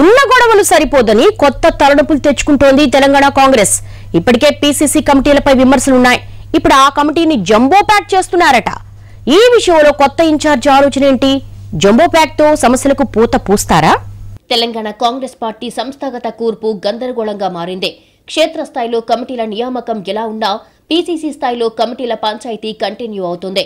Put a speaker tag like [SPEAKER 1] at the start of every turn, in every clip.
[SPEAKER 1] ఉన్న గొడవలు సరిపోదని కొత్త తలనొప్పులు తెచ్చుకుంటోంది తెలంగాణ కాంగ్రెస్ ఇప్పటికే పీసీసీ కమిటీలపై విమర్శలున్నాయి ఇప్పుడు ఆ కమిటీని జంబో ప్యాక్ చేస్తున్నారట ఈ విషయంలో కొత్త ఇన్ఛార్జ్ ఆలోచన ఏంటి జంబో ప్యాక్ తో సమస్యలకు పూత పూస్తారా
[SPEAKER 2] తెలంగాణ కాంగ్రెస్ పార్టీ సంస్థాగత కూర్పు గందరగోళంగా మారింది క్షేత్రస్థాయిలో కమిటీల నియామకం ఎలా ఉన్నా పీసీసీ స్థాయిలో కమిటీల పంచాయతీ కంటిన్యూ అవుతుంది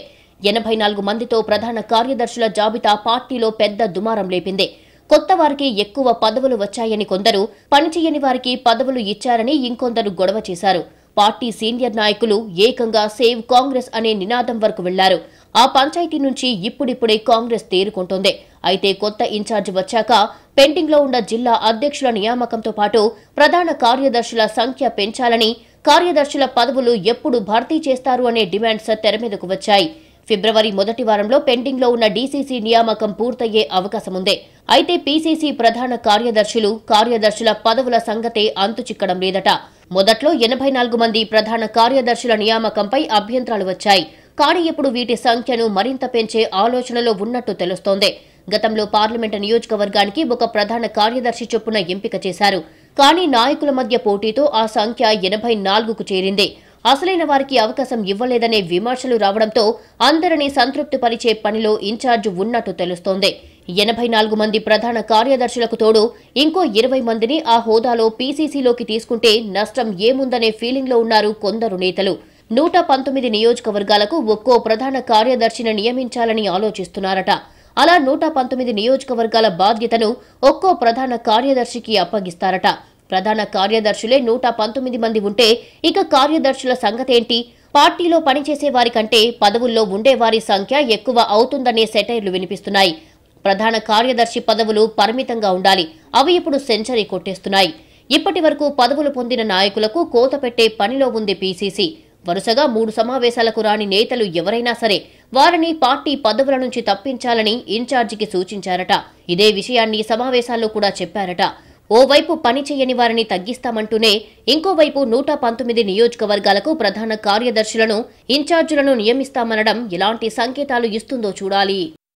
[SPEAKER 2] ఎనభై నాలుగు మందితో ప్రధాన కార్యదర్శుల జాబితా పార్టీలో పెద్ద దుమారం లేపింది కొత్త వారికి ఎక్కువ పదవులు వచ్చాయని కొందరు పనిచేయని వారికి పదవులు ఇచ్చారని ఇంకొందరు గొడవ చేశారు పార్టీ సీనియర్ నాయకులు ఏకంగా సేవ్ కాంగ్రెస్ అనే నినాదం వరకు వెళ్లారు ఆ పంచాయతీ నుంచి ఇప్పుడిప్పుడే కాంగ్రెస్ తేరుకుంటోంది అయితే కొత్త ఇన్ఛార్జ్ వచ్చాక పెండింగ్లో ఉన్న జిల్లా అధ్యక్షుల నియామకంతో పాటు ప్రధాన కార్యదర్శుల సంఖ్య పెంచాలని కార్యదర్శుల పదవులు ఎప్పుడు భర్తీ చేస్తారు అనే డిమాండ్స్ తెర మీదకు వచ్చాయి ఫిబ్రవరి మొదటి వారంలో పెండింగ్లో ఉన్న డీసీసీ నియామకం పూర్తయ్యే అవకాశం ఉంది అయితే పీసీసీ ప్రధాన కార్యదర్శులు కార్యదర్శుల పదవుల సంగతే చిక్కడం లేదట మొదట్లో ఎనభై నాలుగు మంది ప్రధాన కార్యదర్శుల నియామకంపై అభ్యంతరాలు వచ్చాయి కానీ ఇప్పుడు వీటి సంఖ్యను మరింత పెంచే ఆలోచనలో ఉన్నట్టు తెలుస్తోంది గతంలో పార్లమెంటు నియోజకవర్గానికి ఒక ప్రధాన కార్యదర్శి చొప్పున ఎంపిక చేశారు కానీ నాయకుల మధ్య పోటీతో ఆ సంఖ్య ఎనభై నాలుగుకు చేరింది అసలైన వారికి అవకాశం ఇవ్వలేదనే విమర్శలు రావడంతో అందరినీ సంతృప్తి పరిచే పనిలో ఇన్ఛార్జ్ ఉన్నట్టు తెలుస్తోంది ఎనభై నాలుగు మంది ప్రధాన కార్యదర్శులకు తోడు ఇంకో ఇరవై మందిని ఆ హోదాలో పీసీసీలోకి తీసుకుంటే నష్టం ఏముందనే ఫీలింగ్లో ఉన్నారు కొందరు నేతలు నూట పంతొమ్మిది నియోజకవర్గాలకు ఒక్కో ప్రధాన కార్యదర్శిని నియమించాలని ఆలోచిస్తున్నారట అలా నూట పంతొమ్మిది నియోజకవర్గాల బాధ్యతను ఒక్కో ప్రధాన కార్యదర్శికి అప్పగిస్తారట ప్రధాన కార్యదర్శులే నూట పంతొమ్మిది మంది ఉంటే ఇక కార్యదర్శుల సంగతేంటి పార్టీలో పనిచేసే వారి కంటే పదవుల్లో ఉండేవారి సంఖ్య ఎక్కువ అవుతుందనే సెటైర్లు వినిపిస్తున్నాయి ప్రధాన కార్యదర్శి పదవులు పరిమితంగా ఉండాలి అవి ఇప్పుడు సెంచరీ కొట్టేస్తున్నాయి ఇప్పటి వరకు పదవులు పొందిన నాయకులకు కోత పెట్టే పనిలో ఉంది పీసీసీ వరుసగా మూడు సమావేశాలకు రాని నేతలు ఎవరైనా సరే వారిని పార్టీ పదవుల నుంచి తప్పించాలని ఇన్ఛార్జికి సూచించారట ఇదే విషయాన్ని సమావేశాల్లో కూడా చెప్పారట ఓవైపు పని చేయని వారిని తగ్గిస్తామంటూనే ఇంకోవైపు నూట పంతొమ్మిది నియోజకవర్గాలకు ప్రధాన కార్యదర్శులను ఇన్ఛార్జీలను నియమిస్తామనడం ఎలాంటి సంకేతాలు ఇస్తుందో చూడాలి